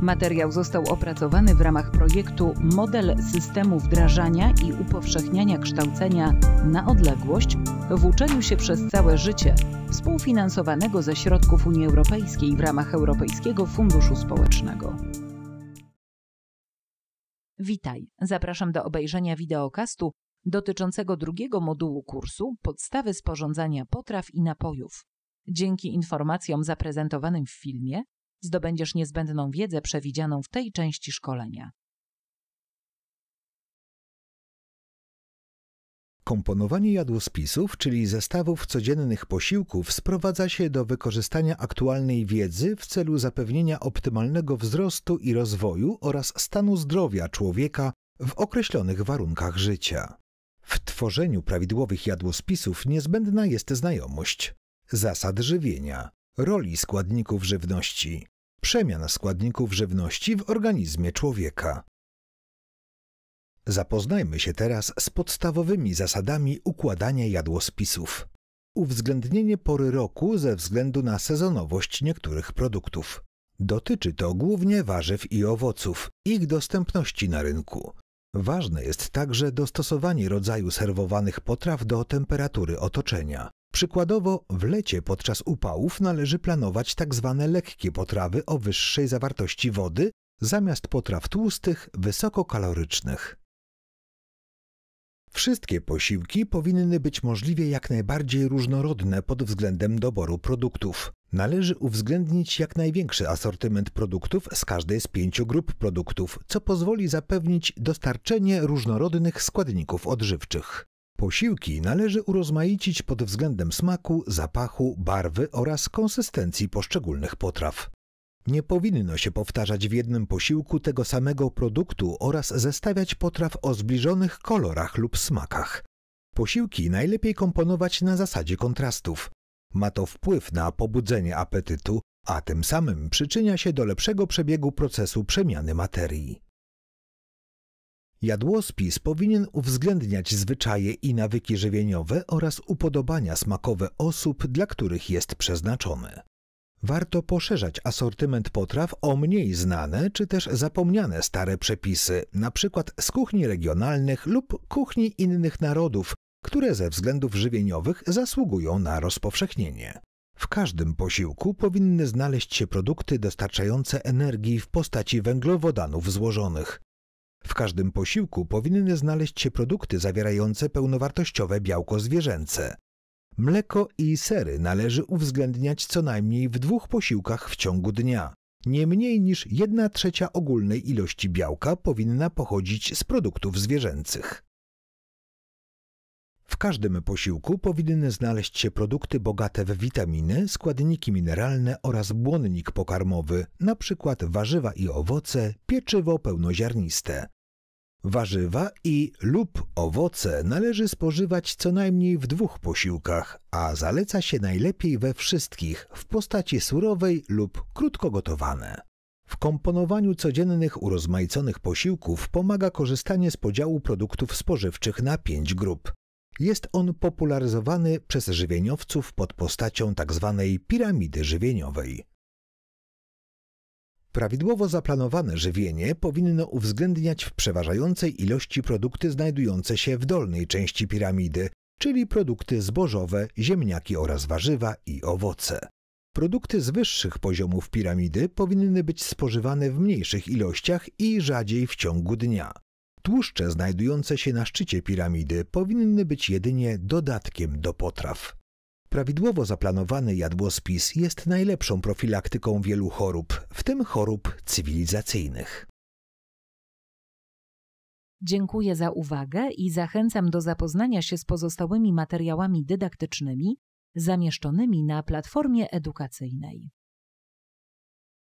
Materiał został opracowany w ramach projektu Model systemu wdrażania i upowszechniania kształcenia na odległość w uczeniu się przez całe życie, współfinansowanego ze środków Unii Europejskiej w ramach Europejskiego Funduszu Społecznego. Witaj, zapraszam do obejrzenia wideokastu dotyczącego drugiego modułu kursu Podstawy sporządzania potraw i napojów. Dzięki informacjom zaprezentowanym w filmie zdobędziesz niezbędną wiedzę przewidzianą w tej części szkolenia. Komponowanie jadłospisów, czyli zestawów codziennych posiłków, sprowadza się do wykorzystania aktualnej wiedzy w celu zapewnienia optymalnego wzrostu i rozwoju oraz stanu zdrowia człowieka w określonych warunkach życia. W tworzeniu prawidłowych jadłospisów niezbędna jest znajomość zasad żywienia, roli składników żywności, przemian składników żywności w organizmie człowieka. Zapoznajmy się teraz z podstawowymi zasadami układania jadłospisów. Uwzględnienie pory roku ze względu na sezonowość niektórych produktów. Dotyczy to głównie warzyw i owoców, ich dostępności na rynku. Ważne jest także dostosowanie rodzaju serwowanych potraw do temperatury otoczenia. Przykładowo w lecie podczas upałów należy planować tak zwane lekkie potrawy o wyższej zawartości wody zamiast potraw tłustych, wysokokalorycznych. Wszystkie posiłki powinny być możliwie jak najbardziej różnorodne pod względem doboru produktów. Należy uwzględnić jak największy asortyment produktów z każdej z pięciu grup produktów, co pozwoli zapewnić dostarczenie różnorodnych składników odżywczych. Posiłki należy urozmaicić pod względem smaku, zapachu, barwy oraz konsystencji poszczególnych potraw. Nie powinno się powtarzać w jednym posiłku tego samego produktu oraz zestawiać potraw o zbliżonych kolorach lub smakach. Posiłki najlepiej komponować na zasadzie kontrastów. Ma to wpływ na pobudzenie apetytu, a tym samym przyczynia się do lepszego przebiegu procesu przemiany materii. Jadłospis powinien uwzględniać zwyczaje i nawyki żywieniowe oraz upodobania smakowe osób, dla których jest przeznaczony. Warto poszerzać asortyment potraw o mniej znane czy też zapomniane stare przepisy, np. z kuchni regionalnych lub kuchni innych narodów, które ze względów żywieniowych zasługują na rozpowszechnienie. W każdym posiłku powinny znaleźć się produkty dostarczające energii w postaci węglowodanów złożonych. W każdym posiłku powinny znaleźć się produkty zawierające pełnowartościowe białko zwierzęce. Mleko i sery należy uwzględniać co najmniej w dwóch posiłkach w ciągu dnia. Nie mniej niż 1 trzecia ogólnej ilości białka powinna pochodzić z produktów zwierzęcych każdym posiłku powinny znaleźć się produkty bogate w witaminy, składniki mineralne oraz błonnik pokarmowy, np. warzywa i owoce, pieczywo pełnoziarniste. Warzywa i lub owoce należy spożywać co najmniej w dwóch posiłkach, a zaleca się najlepiej we wszystkich w postaci surowej lub krótko gotowane. W komponowaniu codziennych urozmaiconych posiłków pomaga korzystanie z podziału produktów spożywczych na pięć grup. Jest on popularyzowany przez żywieniowców pod postacią tzw. Tak piramidy żywieniowej. Prawidłowo zaplanowane żywienie powinno uwzględniać w przeważającej ilości produkty znajdujące się w dolnej części piramidy, czyli produkty zbożowe, ziemniaki oraz warzywa i owoce. Produkty z wyższych poziomów piramidy powinny być spożywane w mniejszych ilościach i rzadziej w ciągu dnia. Tłuszcze znajdujące się na szczycie piramidy powinny być jedynie dodatkiem do potraw. Prawidłowo zaplanowany jadłospis jest najlepszą profilaktyką wielu chorób, w tym chorób cywilizacyjnych. Dziękuję za uwagę i zachęcam do zapoznania się z pozostałymi materiałami dydaktycznymi zamieszczonymi na platformie edukacyjnej.